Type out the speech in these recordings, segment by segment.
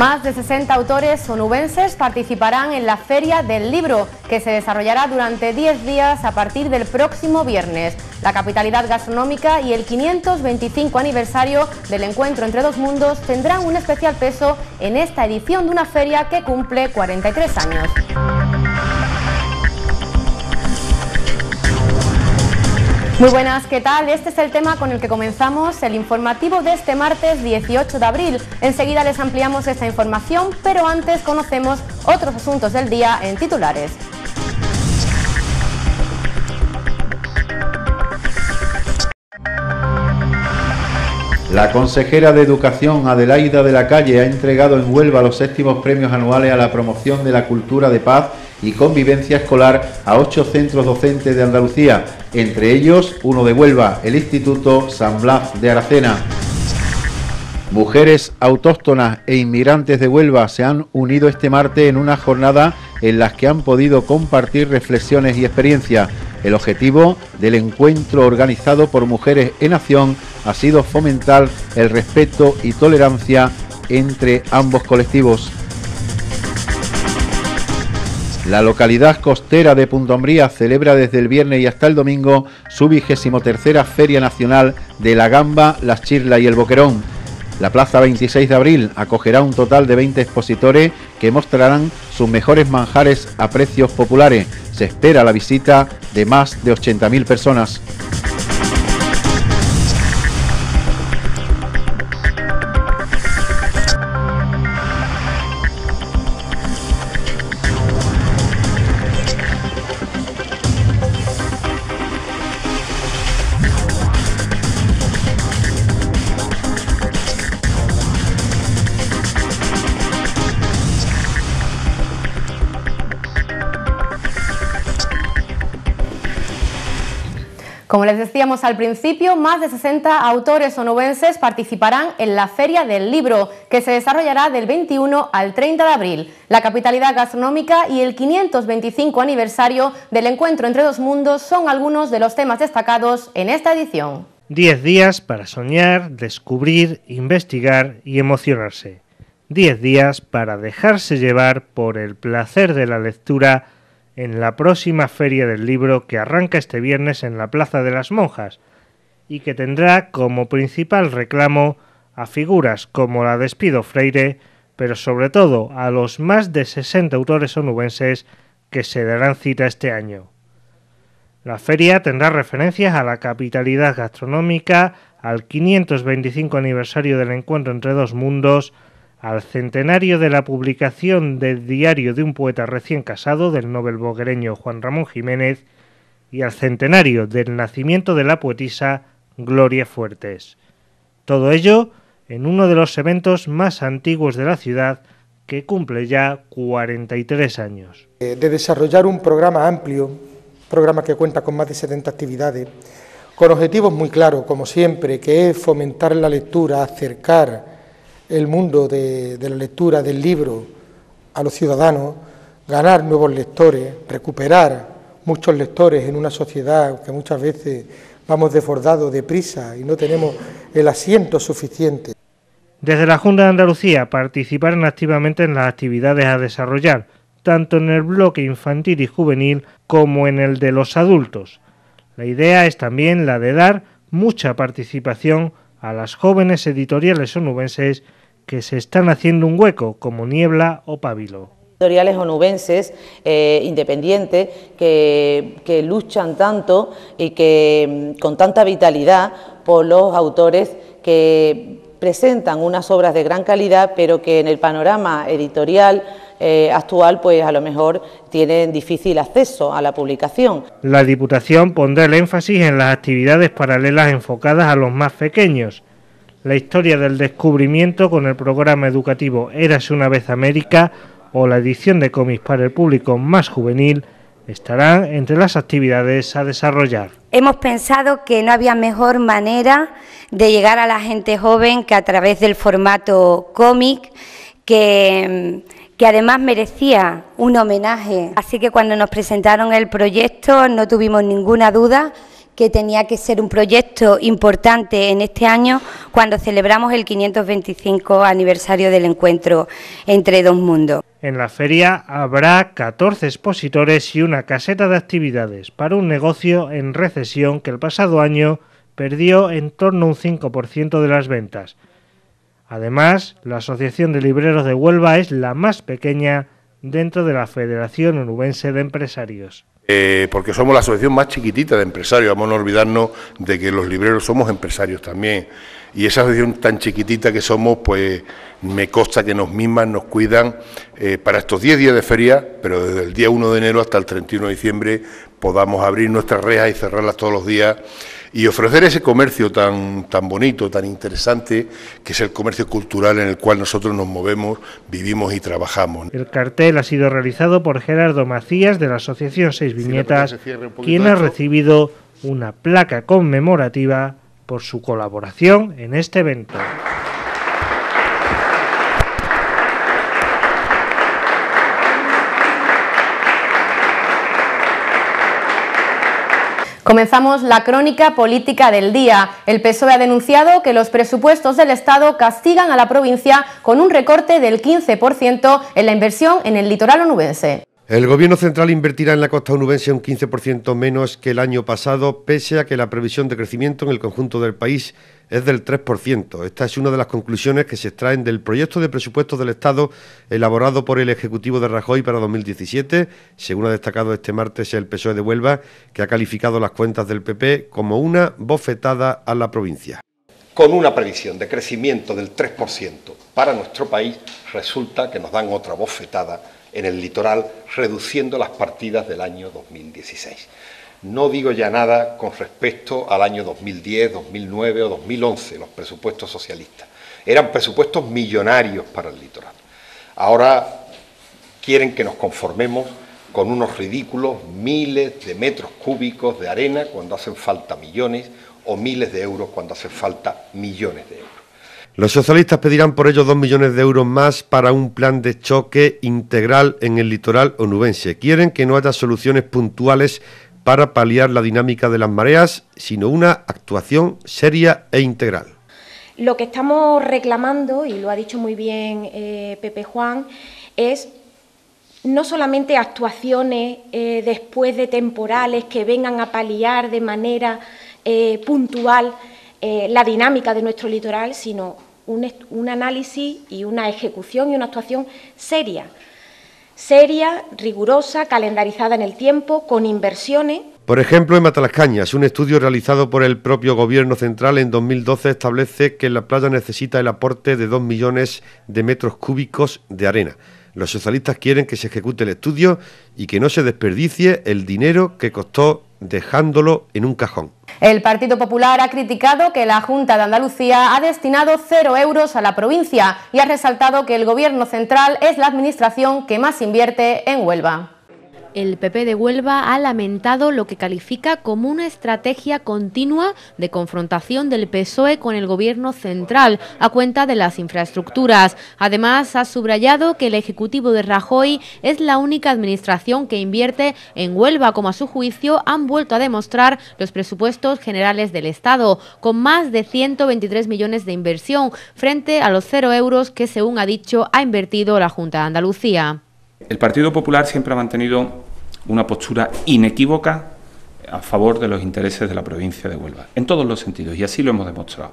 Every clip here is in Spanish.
Más de 60 autores onubenses participarán en la Feria del Libro, que se desarrollará durante 10 días a partir del próximo viernes. La capitalidad gastronómica y el 525 aniversario del encuentro entre dos mundos tendrán un especial peso en esta edición de una feria que cumple 43 años. Muy buenas, ¿qué tal? Este es el tema con el que comenzamos el informativo de este martes 18 de abril. Enseguida les ampliamos esta información, pero antes conocemos otros asuntos del día en titulares. La consejera de Educación Adelaida de la Calle ha entregado en Huelva los séptimos premios anuales a la promoción de la cultura de paz y convivencia escolar a ocho centros docentes de Andalucía, entre ellos uno de Huelva, el Instituto San Blas de Aracena. Mujeres autóctonas e inmigrantes de Huelva se han unido este martes en una jornada en las que han podido compartir reflexiones y experiencias. El objetivo del encuentro organizado por Mujeres en Acción ha sido fomentar el respeto y tolerancia entre ambos colectivos. La localidad costera de Puntombría celebra desde el viernes y hasta el domingo su vigésimo tercera Feria Nacional de la Gamba, las Chirla y el Boquerón. La plaza 26 de abril acogerá un total de 20 expositores que mostrarán sus mejores manjares a precios populares. Se espera la visita de más de 80.000 personas. Como les decíamos al principio, más de 60 autores onubenses participarán en la Feria del Libro, que se desarrollará del 21 al 30 de abril, la capitalidad gastronómica y el 525 aniversario del encuentro entre dos mundos son algunos de los temas destacados en esta edición. 10 días para soñar, descubrir, investigar y emocionarse. 10 días para dejarse llevar por el placer de la lectura en la próxima Feria del Libro que arranca este viernes en la Plaza de las Monjas y que tendrá como principal reclamo a figuras como la despido Freire, pero sobre todo a los más de 60 autores onubenses que se darán cita este año. La feria tendrá referencias a la capitalidad gastronómica, al 525 aniversario del encuentro entre dos mundos, al centenario de la publicación del diario de un poeta recién casado del Nobel boguereño Juan Ramón Jiménez y al centenario del nacimiento de la poetisa Gloria Fuertes. Todo ello en uno de los eventos más antiguos de la ciudad que cumple ya 43 años. Eh, de desarrollar un programa amplio, programa que cuenta con más de 70 actividades, con objetivos muy claros, como siempre, que es fomentar la lectura, acercar el mundo de, la lectura del libro a los ciudadanos, ganar nuevos lectores, recuperar muchos lectores en una sociedad que muchas veces vamos desbordados de prisa y no tenemos el asiento suficiente. Desde la Junta de Andalucía participaron activamente en las actividades a desarrollar, tanto en el bloque infantil y juvenil como en el de los adultos. La idea es también la de dar mucha participación a las jóvenes editoriales onubenses que se están haciendo un hueco, como Niebla o pábilo editoriales onubenses eh, independientes que, luchan tanto y que mm, con tanta vitalidad por los autores que presentan unas obras de gran calidad, pero que en el panorama editorial eh, actual, pues a lo mejor tienen difícil acceso a la publicación. La Diputación pondrá el énfasis en las actividades paralelas enfocadas a los más pequeños la historia del descubrimiento con el programa educativo Eras una vez América o la edición de cómics para el público más juvenil estarán entre las actividades a desarrollar. Hemos pensado que no había mejor manera de llegar a la gente joven que a través del formato cómic, que, que además merecía un homenaje. Así que cuando nos presentaron el proyecto no tuvimos ninguna duda que tenía que ser un proyecto importante en este año cuando celebramos el 525 aniversario del encuentro entre dos mundos. En la feria habrá 14 expositores y una caseta de actividades para un negocio en recesión que el pasado año perdió en torno a un 5% de las ventas. Además, la Asociación de Libreros de Huelva es la más pequeña dentro de la Federación Onubense de Empresarios. Eh, porque somos la asociación más chiquitita de empresarios, vamos a no olvidarnos de que los libreros somos empresarios también. Y esa asociación tan chiquitita que somos, pues me consta que nos mismas nos cuidan eh, para estos 10 días de feria, pero desde el día 1 de enero hasta el 31 de diciembre podamos abrir nuestras rejas y cerrarlas todos los días y ofrecer ese comercio tan, tan bonito, tan interesante, que es el comercio cultural en el cual nosotros nos movemos, vivimos y trabajamos. El cartel ha sido realizado por Gerardo Macías de la Asociación Seis Viñetas, quien ha recibido una placa conmemorativa por su colaboración en este evento. Comenzamos la crónica política del día. El PSOE ha denunciado que los presupuestos del Estado castigan a la provincia con un recorte del 15% en la inversión en el litoral onubense. El Gobierno central invertirá en la costa onubense un 15% menos que el año pasado, pese a que la previsión de crecimiento en el conjunto del país es del 3%. Esta es una de las conclusiones que se extraen del proyecto de presupuesto del Estado elaborado por el Ejecutivo de Rajoy para 2017, según ha destacado este martes el PSOE de Huelva, que ha calificado las cuentas del PP como una bofetada a la provincia. Con una previsión de crecimiento del 3% para nuestro país, resulta que nos dan otra bofetada en el litoral, reduciendo las partidas del año 2016. No digo ya nada con respecto al año 2010, 2009 o 2011, los presupuestos socialistas. Eran presupuestos millonarios para el litoral. Ahora quieren que nos conformemos con unos ridículos miles de metros cúbicos de arena cuando hacen falta millones o miles de euros cuando hacen falta millones de euros. Los socialistas pedirán por ello dos millones de euros más para un plan de choque integral en el litoral onubense. Quieren que no haya soluciones puntuales para paliar la dinámica de las mareas, sino una actuación seria e integral. Lo que estamos reclamando, y lo ha dicho muy bien eh, Pepe Juan, es no solamente actuaciones eh, después de temporales que vengan a paliar de manera eh, puntual eh, la dinámica de nuestro litoral, sino un, análisis y una ejecución y una actuación seria. Seria, rigurosa, calendarizada en el tiempo, con inversiones por ejemplo, en Matalascañas, un estudio realizado por el propio Gobierno Central en 2012 establece que la playa necesita el aporte de 2 millones de metros cúbicos de arena. Los socialistas quieren que se ejecute el estudio y que no se desperdicie el dinero que costó dejándolo en un cajón. El Partido Popular ha criticado que la Junta de Andalucía ha destinado cero euros a la provincia y ha resaltado que el Gobierno central es la administración que más invierte en Huelva. El PP de Huelva ha lamentado lo que califica como una estrategia continua de confrontación del PSOE con el Gobierno central a cuenta de las infraestructuras. Además, ha subrayado que el Ejecutivo de Rajoy es la única administración que invierte en Huelva, como a su juicio han vuelto a demostrar los presupuestos generales del Estado, con más de 123 millones de inversión frente a los cero euros que, según ha dicho, ha invertido la Junta de Andalucía. El Partido Popular siempre ha mantenido una postura inequívoca a favor de los intereses de la provincia de Huelva, en todos los sentidos, y así lo hemos demostrado.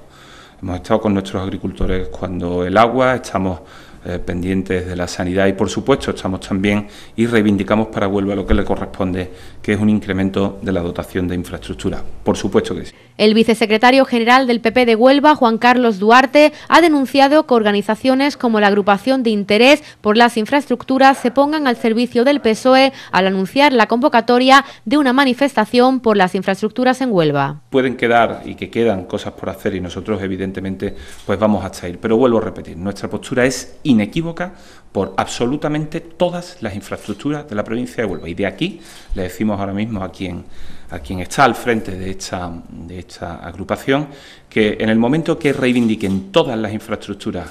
Hemos estado con nuestros agricultores cuando el agua, estamos eh, pendientes de la sanidad y por supuesto estamos también y reivindicamos para Huelva lo que le corresponde, que es un incremento de la dotación de infraestructura. Por supuesto que sí. El vicesecretario general del PP de Huelva, Juan Carlos Duarte, ha denunciado que organizaciones como la agrupación de interés por las infraestructuras se pongan al servicio del PSOE al anunciar la convocatoria de una manifestación por las infraestructuras en Huelva. Pueden quedar y que quedan cosas por hacer y nosotros evidentemente pues vamos a ir, pero vuelvo a repetir, nuestra postura es in inequívoca por absolutamente todas las infraestructuras de la provincia de Huelva. Y de aquí le decimos ahora mismo a quien, a quien está al frente de esta, esta agrupación que en el momento que reivindiquen todas las infraestructuras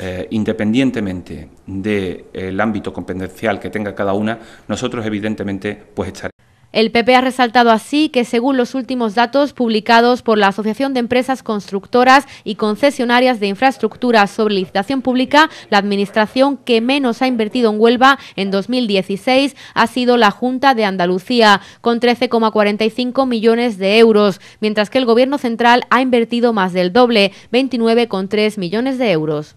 eh, independientemente del ámbito competencial que tenga cada una, nosotros evidentemente pues estaremos. El PP ha resaltado así que, según los últimos datos publicados por la Asociación de Empresas Constructoras y Concesionarias de Infraestructuras sobre Licitación Pública, la administración que menos ha invertido en Huelva en 2016 ha sido la Junta de Andalucía, con 13,45 millones de euros, mientras que el Gobierno central ha invertido más del doble, 29,3 millones de euros.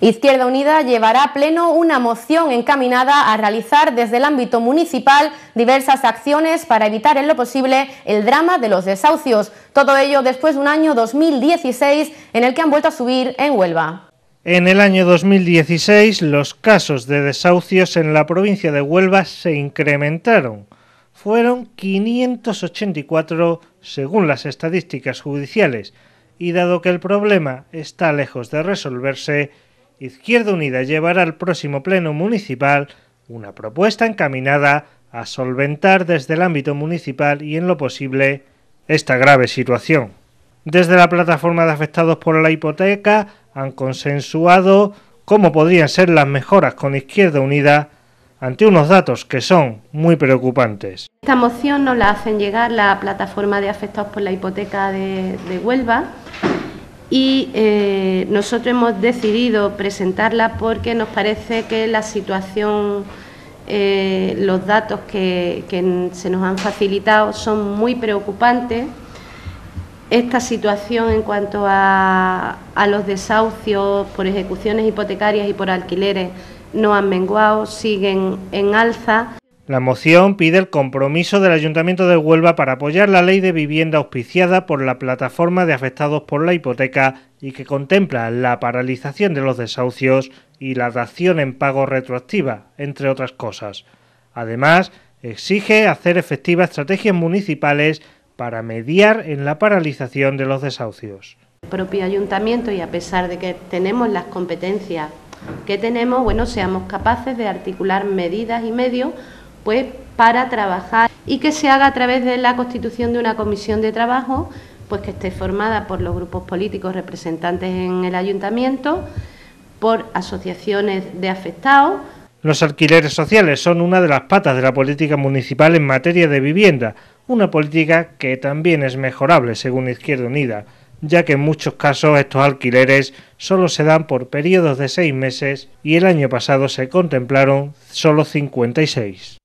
Izquierda Unida llevará a pleno una moción encaminada a realizar desde el ámbito municipal diversas acciones para evitar en lo posible el drama de los desahucios. Todo ello después de un año 2016 en el que han vuelto a subir en Huelva. En el año 2016 los casos de desahucios en la provincia de Huelva se incrementaron. Fueron 584 según las estadísticas judiciales, y dado que el problema está lejos de resolverse, Izquierda Unida llevará al próximo Pleno Municipal una propuesta encaminada a solventar desde el ámbito municipal y en lo posible esta grave situación. Desde la plataforma de afectados por la hipoteca han consensuado cómo podrían ser las mejoras con Izquierda Unida ante unos datos que son muy preocupantes. Esta moción nos la hacen llegar la plataforma de afectados por la hipoteca de, Huelva y eh, nosotros hemos decidido presentarla porque nos parece que la situación, eh, los datos que, se nos han facilitado son muy preocupantes esta situación en cuanto a, los desahucios por ejecuciones hipotecarias y por alquileres no han menguado, siguen en alza. La moción pide el compromiso del Ayuntamiento de Huelva para apoyar la ley de vivienda auspiciada por la plataforma de afectados por la hipoteca y que contempla la paralización de los desahucios y la dación en pago retroactiva, entre otras cosas. Además, exige hacer efectivas estrategias municipales para mediar en la paralización de los desahucios. El propio ayuntamiento, y a pesar de que tenemos las competencias que tenemos, bueno, seamos capaces de articular medidas y medios pues para trabajar y que se haga a través de la constitución de una comisión de trabajo, pues que esté formada por los grupos políticos representantes en el ayuntamiento, por asociaciones de afectados, los alquileres sociales son una de las patas de la política municipal en materia de vivienda, una política que también es mejorable según Izquierda Unida ya que en muchos casos estos alquileres solo se dan por periodos de seis meses y el año pasado se contemplaron solo 56.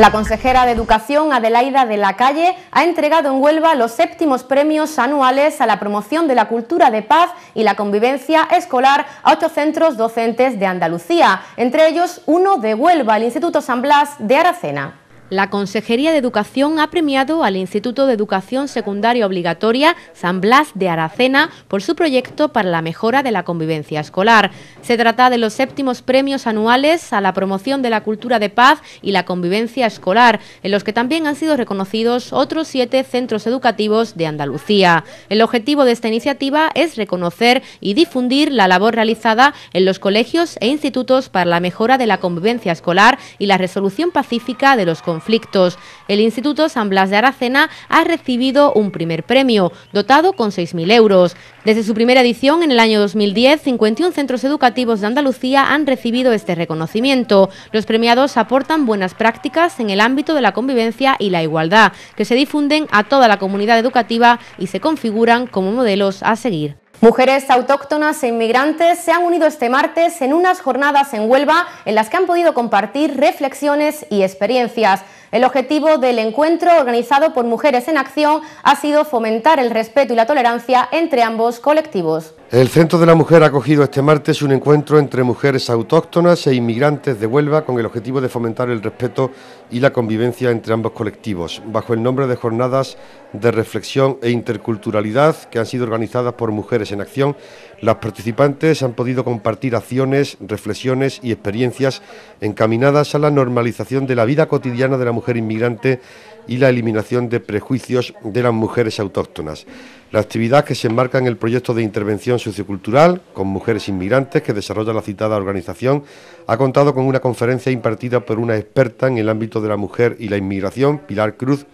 La consejera de Educación, Adelaida de la Calle, ha entregado en Huelva los séptimos premios anuales a la promoción de la cultura de paz y la convivencia escolar a ocho centros docentes de Andalucía, entre ellos uno de Huelva, el Instituto San Blas de Aracena. La Consejería de Educación ha premiado al Instituto de Educación Secundaria Obligatoria San Blas de Aracena por su proyecto para la mejora de la convivencia escolar. Se trata de los séptimos premios anuales a la promoción de la cultura de paz y la convivencia escolar, en los que también han sido reconocidos otros siete centros educativos de Andalucía. El objetivo de esta iniciativa es reconocer y difundir la labor realizada en los colegios e institutos para la mejora de la convivencia escolar y la resolución pacífica de los conflictos conflictos. El Instituto San Blas de Aracena ha recibido un primer premio, dotado con 6.000 euros. Desde su primera edición en el año 2010, 51 centros educativos de Andalucía han recibido este reconocimiento. Los premiados aportan buenas prácticas en el ámbito de la convivencia y la igualdad, que se difunden a toda la comunidad educativa y se configuran como modelos a seguir. Mujeres autóctonas e inmigrantes se han unido este martes en unas jornadas en Huelva en las que han podido compartir reflexiones y experiencias. El objetivo del encuentro organizado por Mujeres en Acción ha sido fomentar el respeto y la tolerancia entre ambos colectivos. El Centro de la Mujer ha acogido este martes un encuentro entre mujeres autóctonas e inmigrantes de Huelva con el objetivo de fomentar el respeto y la convivencia entre ambos colectivos, bajo el nombre de Jornadas de Reflexión e Interculturalidad que han sido organizadas por Mujeres en Acción. Las participantes han podido compartir acciones, reflexiones y experiencias encaminadas a la normalización de la vida cotidiana de la mujer mujer inmigrante y la eliminación de prejuicios de las mujeres autóctonas. La actividad que se enmarca en el proyecto de intervención sociocultural con mujeres inmigrantes que desarrolla la citada organización ha contado con una conferencia impartida por una experta en el ámbito de la mujer y la inmigración, Pilar Cruz,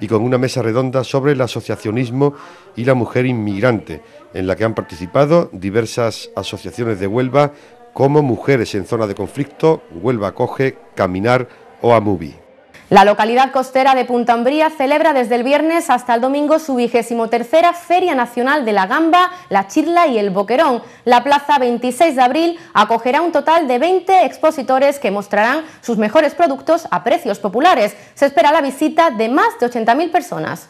y con una mesa redonda sobre el asociacionismo y la mujer inmigrante, en la que han participado diversas asociaciones de Huelva como Mujeres en Zona de Conflicto, Huelva Coge, Caminar o Amubi. La localidad costera de Punta Umbría celebra desde el viernes hasta el domingo su vigésimo tercera Feria Nacional de la Gamba, la Chirla y el Boquerón. La plaza 26 de abril acogerá un total de 20 expositores que mostrarán sus mejores productos a precios populares. Se espera la visita de más de 80.000 personas.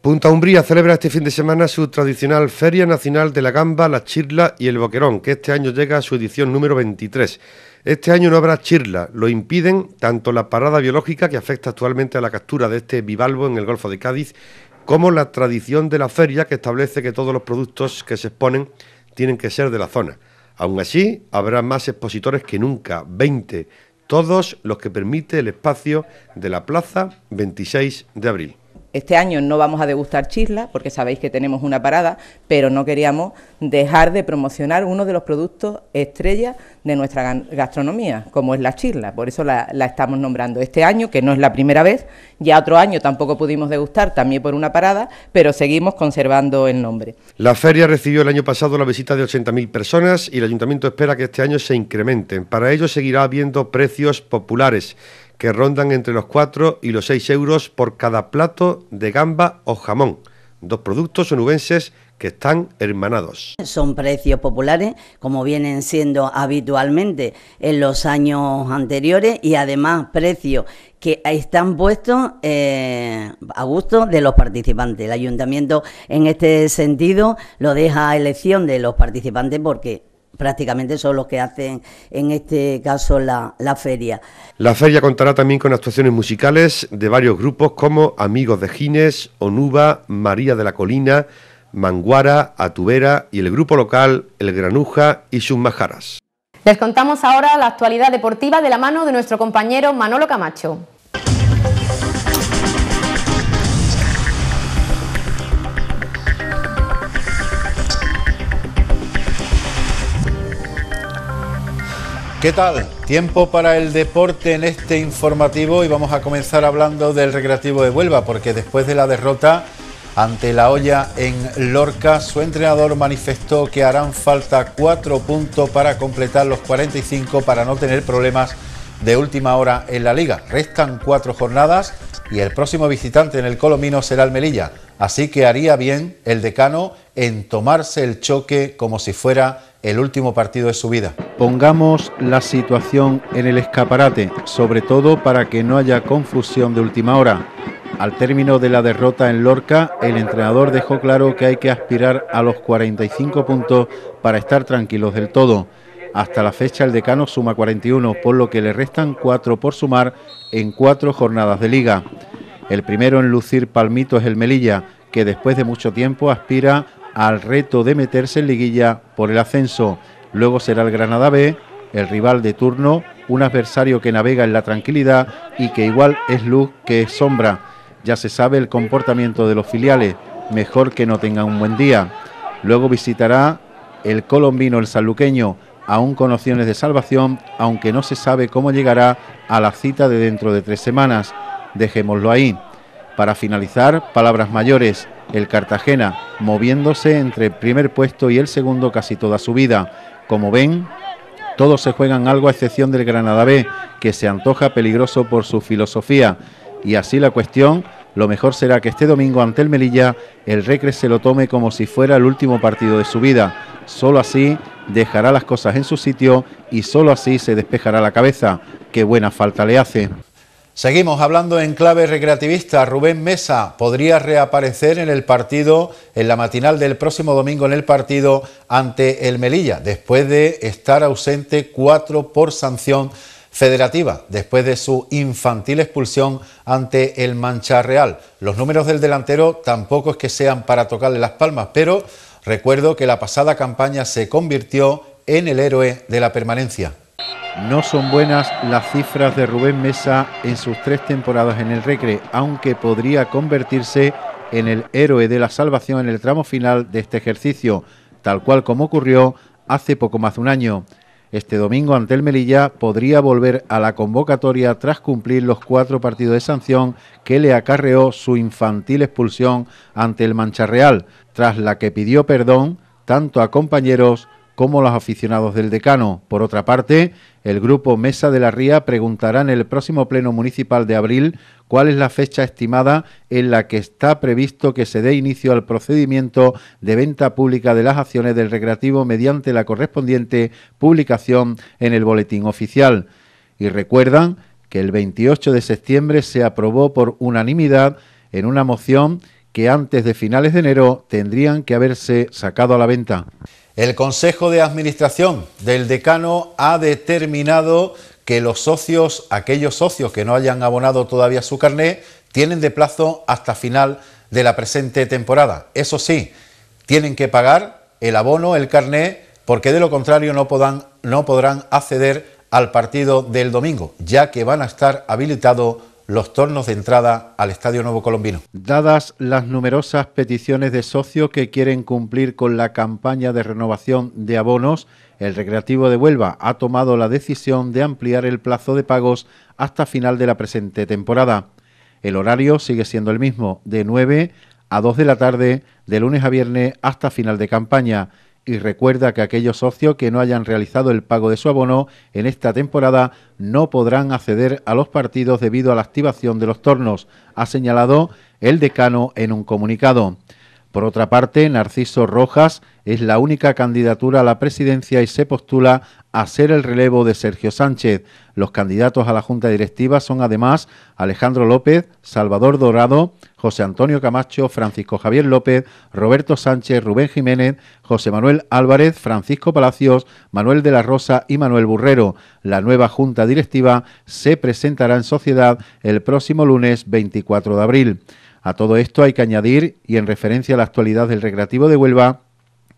Punta Umbría celebra este fin de semana su tradicional Feria Nacional de la Gamba, la Chirla y el Boquerón, que este año llega a su edición número 23. Este año no habrá chirla, lo impiden tanto la parada biológica que afecta actualmente a la captura de este bivalvo en el Golfo de Cádiz, como la tradición de la feria que establece que todos los productos que se exponen tienen que ser de la zona. Aún así, habrá más expositores que nunca, 20, todos los que permite el espacio de la plaza 26 de abril. Este año no vamos a degustar chisla, porque sabéis que tenemos una parada, pero no queríamos dejar de promocionar uno de los productos estrella de nuestra gastronomía, como es la chisla. Por eso la, estamos nombrando este año, que no es la primera vez. Ya otro año tampoco pudimos degustar, también por una parada, pero seguimos conservando el nombre. La feria recibió el año pasado la visita de 80.000 personas y el ayuntamiento espera que este año se incrementen. Para ello seguirá habiendo precios populares que rondan entre los 4 y los 6 euros por cada plato de gamba o jamón. Dos productos onubenses que están hermanados. Son precios populares, como vienen siendo habitualmente en los años anteriores, y además precios que están puestos eh, a gusto de los participantes. El ayuntamiento en este sentido lo deja a elección de los participantes porque prácticamente son los que hacen en este caso la, feria. La feria contará también con actuaciones musicales de varios grupos como Amigos de Gines, Onuba, María de la Colina, Manguara, Atubera y el grupo local El Granuja y sus Majaras. Les contamos ahora la actualidad deportiva de la mano de nuestro compañero Manolo Camacho. ¿Qué tal? Tiempo para el deporte en este informativo y vamos a comenzar hablando del Recreativo de Huelva porque después de la derrota ante la olla en Lorca, su entrenador manifestó que harán falta cuatro puntos para completar los 45 para no tener problemas de última hora en la liga. Restan cuatro jornadas y el próximo visitante en el Colomino será el Melilla. Así que haría bien el decano en tomarse el choque como si fuera el último partido de su vida. Pongamos la situación en el escaparate, sobre todo para que no haya confusión de última hora. Al término de la derrota en Lorca, el entrenador dejó claro que hay que aspirar a los 45 puntos para estar tranquilos del todo. Hasta la fecha el decano suma 41, por lo que le restan 4 por sumar en 4 jornadas de liga. El primero en lucir palmito es el Melilla, que después de mucho tiempo aspira al reto de meterse en liguilla por el ascenso. Luego será el Granada B, el rival de turno, un adversario que navega en la tranquilidad y que igual es luz que es sombra. Ya se sabe el comportamiento de los filiales, mejor que no tengan un buen día. Luego visitará el colombino, el saluqueño aún con opciones de salvación, aunque no se sabe cómo llegará a la cita de dentro de tres semanas. Dejémoslo ahí. Para finalizar, palabras mayores el Cartagena, moviéndose entre el primer puesto y el segundo casi toda su vida. Como ven, todos se juegan algo a excepción del Granada B, que se antoja peligroso por su filosofía. Y así la cuestión, lo mejor será que este domingo ante el Melilla, el Recre se lo tome como si fuera el último partido de su vida. Solo así dejará las cosas en su sitio y solo así se despejará la cabeza. Qué buena falta le hace. Seguimos hablando en clave recreativista. Rubén Mesa podría reaparecer en el partido, en la matinal del próximo domingo, en el partido ante el Melilla, después de estar ausente cuatro por sanción federativa, después de su infantil expulsión ante el Mancha Real. Los números del delantero tampoco es que sean para tocarle las palmas, pero recuerdo que la pasada campaña se convirtió en el héroe de la permanencia. No son buenas las cifras de Rubén Mesa en sus tres temporadas en el Recre, aunque podría convertirse en el héroe de la salvación en el tramo final de este ejercicio, tal cual como ocurrió hace poco más de un año. Este domingo ante el Melilla podría volver a la convocatoria tras cumplir los cuatro partidos de sanción que le acarreó su infantil expulsión ante el Mancha Real, tras la que pidió perdón tanto a compañeros como los aficionados del decano. Por otra parte, el grupo Mesa de la Ría preguntará en el próximo Pleno Municipal de abril cuál es la fecha estimada en la que está previsto que se dé inicio al procedimiento de venta pública de las acciones del recreativo mediante la correspondiente publicación en el Boletín Oficial. Y recuerdan que el 28 de septiembre se aprobó por unanimidad en una moción que antes de finales de enero tendrían que haberse sacado a la venta. El Consejo de Administración del Decano ha determinado que los socios, aquellos socios que no hayan abonado todavía su carné, tienen de plazo hasta final de la presente temporada. Eso sí, tienen que pagar el abono, el carné, porque de lo contrario no, no podrán acceder al partido del domingo, ya que van a estar habilitados los tornos de entrada al Estadio Nuevo Colombino. Dadas las numerosas peticiones de socios que quieren cumplir con la campaña de renovación de abonos, el Recreativo de Huelva ha tomado la decisión de ampliar el plazo de pagos hasta final de la presente temporada. El horario sigue siendo el mismo, de 9 a 2 de la tarde, de lunes a viernes hasta final de campaña y recuerda que aquellos socios que no hayan realizado el pago de su abono en esta temporada no podrán acceder a los partidos debido a la activación de los tornos, ha señalado el decano en un comunicado. Por otra parte, Narciso Rojas es la única candidatura a la presidencia y se postula a ser el relevo de Sergio Sánchez. Los candidatos a la Junta Directiva son además Alejandro López, Salvador Dorado, José Antonio Camacho, Francisco Javier López, Roberto Sánchez, Rubén Jiménez, José Manuel Álvarez, Francisco Palacios, Manuel de la Rosa y Manuel Burrero. La nueva Junta Directiva se presentará en sociedad el próximo lunes 24 de abril. A todo esto hay que añadir, y en referencia a la actualidad del Recreativo de Huelva,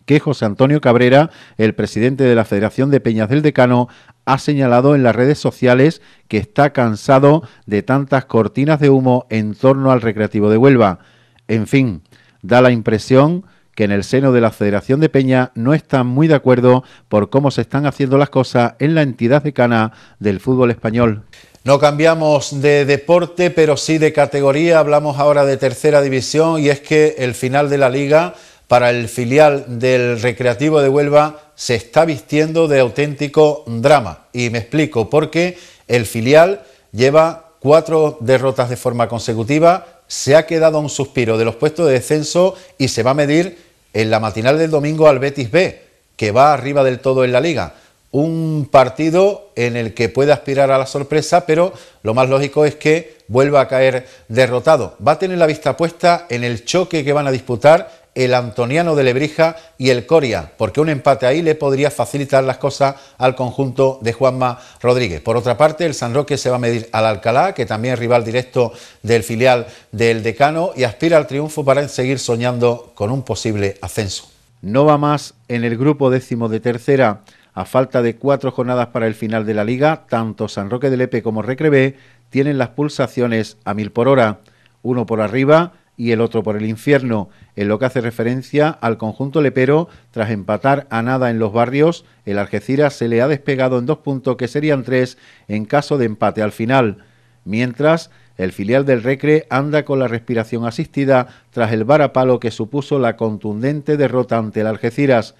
que José Antonio Cabrera, el presidente de la Federación de Peñas del Decano, ha señalado en las redes sociales que está cansado de tantas cortinas de humo en torno al Recreativo de Huelva. En fin, da la impresión que en el seno de la Federación de Peña no están muy de acuerdo por cómo se están haciendo las cosas en la entidad decana del fútbol español. No cambiamos de deporte, pero sí de categoría. Hablamos ahora de tercera división y es que el final de la liga para el filial del Recreativo de Huelva se está vistiendo de auténtico drama. Y me explico, porque el filial lleva cuatro derrotas de forma consecutiva, se ha quedado a un suspiro de los puestos de descenso y se va a medir en la matinal del domingo al Betis B, que va arriba del todo en la liga un partido en el que puede aspirar a la sorpresa, pero lo más lógico es que vuelva a caer derrotado. Va a tener la vista puesta en el choque que van a disputar el Antoniano de Lebrija y el Coria, porque un empate ahí le podría facilitar las cosas al conjunto de Juanma Rodríguez. Por otra parte, el San Roque se va a medir al Alcalá, que también es rival directo del filial del Decano, y aspira al triunfo para seguir soñando con un posible ascenso. No va más en el grupo décimo de tercera. A falta de cuatro jornadas para el final de la liga, tanto San Roque de Lepe como Recrevé tienen las pulsaciones a mil por hora, uno por arriba y el otro por el infierno, en lo que hace referencia al conjunto lepero, tras empatar a nada en los barrios, el Algeciras se le ha despegado en dos puntos que serían tres en caso de empate al final. Mientras, el filial del Recre anda con la respiración asistida tras el varapalo que supuso la contundente derrota ante el Algeciras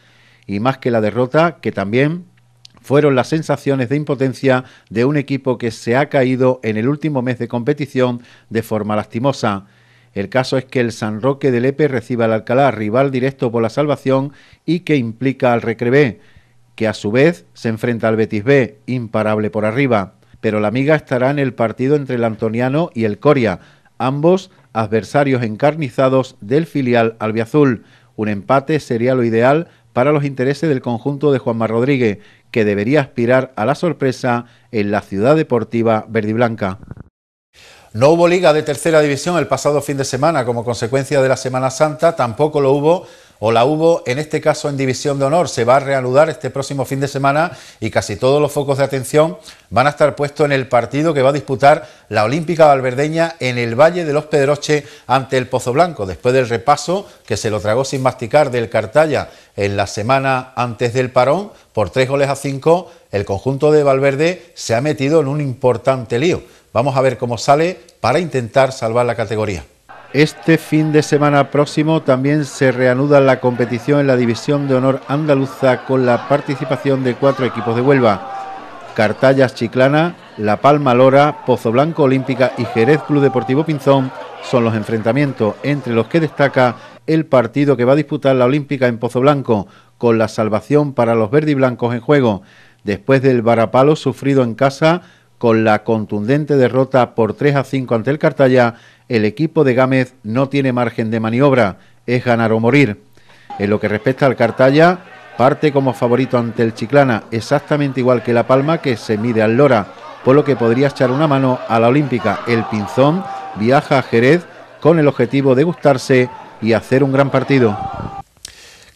y más que la derrota, que también fueron las sensaciones de impotencia de un equipo que se ha caído en el último mes de competición de forma lastimosa. El caso es que el San Roque de Lepe... recibe al Alcalá, rival directo por la salvación, y que implica al Recrevé, que a su vez se enfrenta al Betis B, imparable por arriba. Pero la amiga estará en el partido entre el Antoniano y el Coria, ambos adversarios encarnizados del filial albiazul. Un empate sería lo ideal para los intereses del conjunto de Juanma Rodríguez, que debería aspirar a la sorpresa en la ciudad deportiva verdiblanca. No hubo liga de tercera división el pasado fin de semana como consecuencia de la Semana Santa, tampoco lo hubo o la hubo en este caso en División de Honor. Se va a reanudar este próximo fin de semana y casi todos los focos de atención van a estar puestos en el partido que va a disputar la Olímpica Valverdeña en el Valle de los Pedroche ante el Pozo Blanco. Después del repaso que se lo tragó sin masticar del Cartalla en la semana antes del parón, por tres goles a cinco, el conjunto de Valverde se ha metido en un importante lío. Vamos a ver cómo sale para intentar salvar la categoría. Este fin de semana próximo también se reanuda la competición en la División de Honor Andaluza con la participación de cuatro equipos de Huelva. Cartallas Chiclana, La Palma Lora, Pozo Blanco Olímpica y Jerez Club Deportivo Pinzón son los enfrentamientos entre los que destaca el partido que va a disputar la Olímpica en Pozo Blanco, con la salvación para los verdiblancos en juego. Después del varapalo sufrido en casa con la contundente derrota por 3 a 5 ante el Cartaya, el equipo de Gámez no tiene margen de maniobra, es ganar o morir. En lo que respecta al Cartaya, parte como favorito ante el Chiclana, exactamente igual que La Palma que se mide al Lora, por lo que podría echar una mano a la Olímpica. El Pinzón viaja a Jerez con el objetivo de gustarse y hacer un gran partido.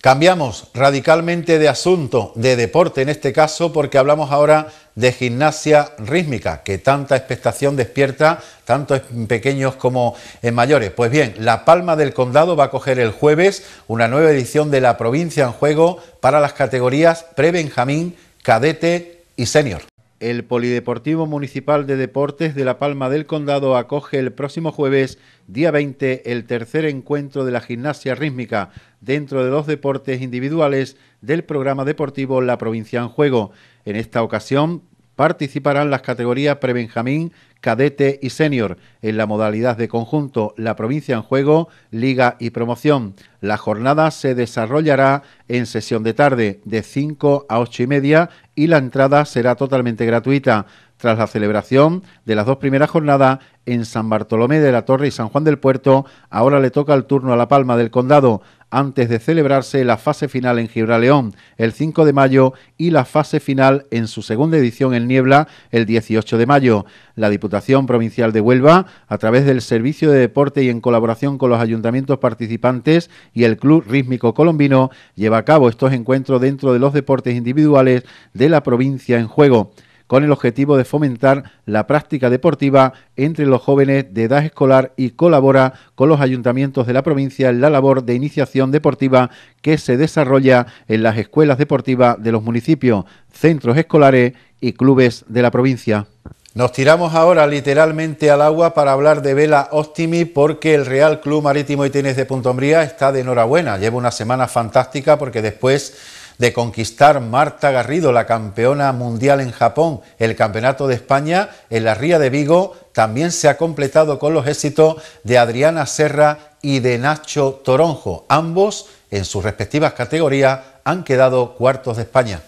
Cambiamos radicalmente de asunto, de deporte en este caso, porque hablamos ahora de gimnasia rítmica que tanta expectación despierta, tanto en pequeños como en eh, mayores. Pues bien, La Palma del Condado va a coger el jueves una nueva edición de la provincia en juego para las categorías pre-Benjamín, cadete y senior. El Polideportivo Municipal de Deportes de La Palma del Condado acoge el próximo jueves, día 20, el tercer encuentro de la gimnasia rítmica dentro de los deportes individuales del programa deportivo La Provincia en Juego. En esta ocasión participarán las categorías prebenjamín, cadete y senior. En la modalidad de conjunto, la provincia en juego, liga y promoción. La jornada se desarrollará en sesión de tarde de 5 a 8 y media y la entrada será totalmente gratuita. Tras la celebración de las dos primeras jornadas en San Bartolomé de la Torre y San Juan del Puerto, ahora le toca el turno a La Palma del Condado antes de celebrarse la fase final en Gibraleón el 5 de mayo y la fase final en su segunda edición en Niebla el 18 de mayo. La Diputación Provincial de Huelva, a través del Servicio de Deporte y en colaboración con los ayuntamientos participantes y el Club Rítmico Colombino, lleva a cabo estos encuentros dentro de los deportes individuales de la provincia en juego con el objetivo de fomentar la práctica deportiva entre los jóvenes de edad escolar y colabora con los ayuntamientos de la provincia en la labor de iniciación deportiva que se desarrolla en las escuelas deportivas de los municipios, centros escolares y clubes de la provincia. Nos tiramos ahora literalmente al agua para hablar de Vela Optimi porque el Real Club Marítimo y Tenis de puntombría está de enhorabuena. Lleva una semana fantástica porque después de conquistar Marta Garrido, la campeona mundial en Japón, el Campeonato de España en la Ría de Vigo, también se ha completado con los éxitos de Adriana Serra y de Nacho Toronjo. Ambos, en sus respectivas categorías, han quedado cuartos de España.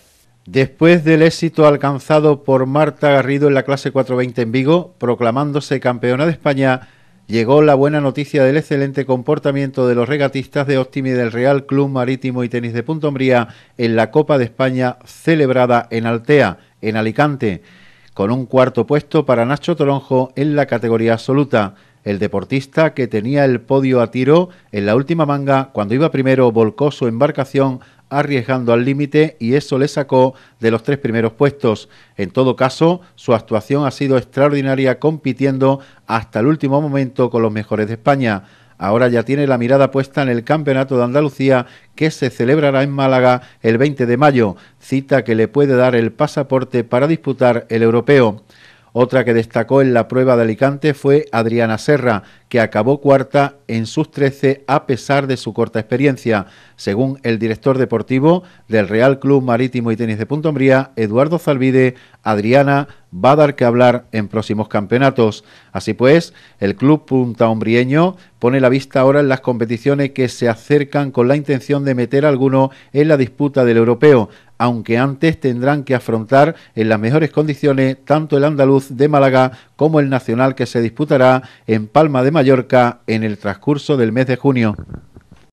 Después del éxito alcanzado por Marta Garrido en la clase 420 en Vigo, proclamándose campeona de España, llegó la buena noticia del excelente comportamiento de los regatistas de y del Real Club Marítimo y Tenis de Puntombría en la Copa de España celebrada en Altea, en Alicante, con un cuarto puesto para Nacho Toronjo en la categoría absoluta. El deportista que tenía el podio a tiro en la última manga cuando iba primero volcó su embarcación arriesgando al límite y eso le sacó de los tres primeros puestos. En todo caso, su actuación ha sido extraordinaria compitiendo hasta el último momento con los mejores de España. Ahora ya tiene la mirada puesta en el Campeonato de Andalucía que se celebrará en Málaga el 20 de mayo, cita que le puede dar el pasaporte para disputar el europeo. Otra que destacó en la prueba de Alicante fue Adriana Serra, que acabó cuarta en sus 13 a pesar de su corta experiencia, según el director deportivo del Real Club Marítimo y Tenis de Punta Hombría... Eduardo Zalvide, Adriana va a dar que hablar en próximos campeonatos. Así pues, el club Punta Hombrieño... pone la vista ahora en las competiciones que se acercan con la intención de meter a alguno en la disputa del europeo, aunque antes tendrán que afrontar en las mejores condiciones tanto el andaluz de Málaga como el nacional que se disputará en Palma de Mallorca en el transcurso del mes de junio.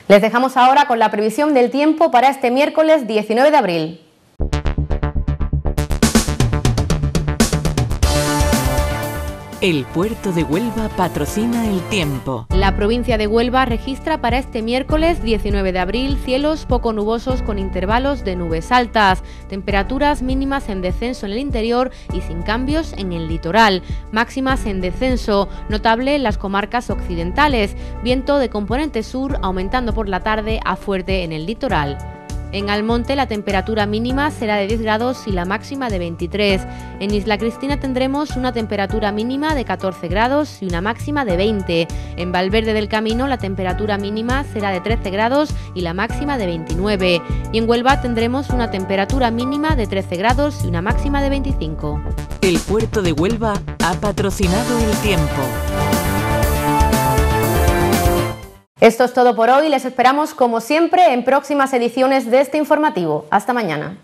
Les dejamos ahora con la previsión del tiempo para este miércoles 19 de abril. El puerto de Huelva patrocina el tiempo. La provincia de Huelva registra para este miércoles 19 de abril cielos poco nubosos con intervalos de nubes altas, temperaturas mínimas en descenso en el interior y sin cambios en el litoral, máximas en descenso, notable en las comarcas occidentales, viento de componente sur aumentando por la tarde a fuerte en el litoral. En Almonte la temperatura mínima será de 10 grados y la máxima de 23. En Isla Cristina tendremos una temperatura mínima de 14 grados y una máxima de 20. En Valverde del Camino la temperatura mínima será de 13 grados y la máxima de 29. Y en Huelva tendremos una temperatura mínima de 13 grados y una máxima de 25. El puerto de Huelva ha patrocinado el tiempo. Esto es todo por hoy. Les esperamos, como siempre, en próximas ediciones de este informativo. Hasta mañana.